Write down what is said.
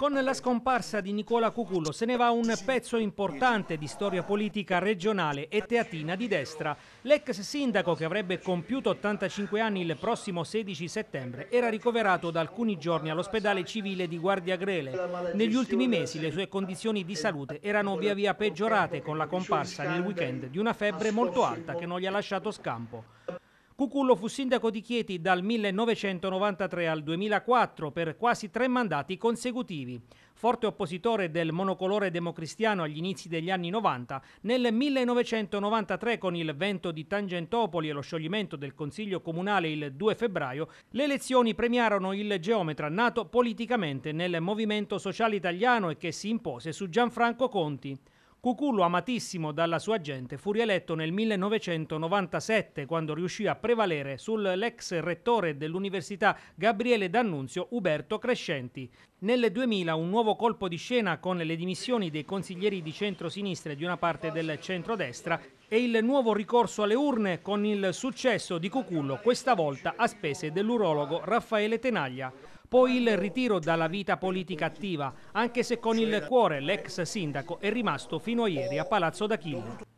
Con la scomparsa di Nicola Cucullo se ne va un pezzo importante di storia politica regionale e teatina di destra. L'ex sindaco, che avrebbe compiuto 85 anni il prossimo 16 settembre, era ricoverato da alcuni giorni all'ospedale civile di Guardia Grele. Negli ultimi mesi le sue condizioni di salute erano via via peggiorate con la comparsa nel weekend di una febbre molto alta che non gli ha lasciato scampo. Cucullo fu sindaco di Chieti dal 1993 al 2004 per quasi tre mandati consecutivi. Forte oppositore del monocolore democristiano agli inizi degli anni 90, nel 1993 con il vento di Tangentopoli e lo scioglimento del Consiglio Comunale il 2 febbraio, le elezioni premiarono il geometra nato politicamente nel Movimento Sociale Italiano e che si impose su Gianfranco Conti. Cucullo, amatissimo dalla sua gente, fu rieletto nel 1997 quando riuscì a prevalere sull'ex rettore dell'Università Gabriele D'Annunzio Uberto Crescenti. Nel 2000 un nuovo colpo di scena con le dimissioni dei consiglieri di centro-sinistra e di una parte del centro-destra e il nuovo ricorso alle urne con il successo di Cucullo, questa volta a spese dell'urologo Raffaele Tenaglia. Poi il ritiro dalla vita politica attiva, anche se con il cuore l'ex sindaco è rimasto fino a ieri a Palazzo d'Achille.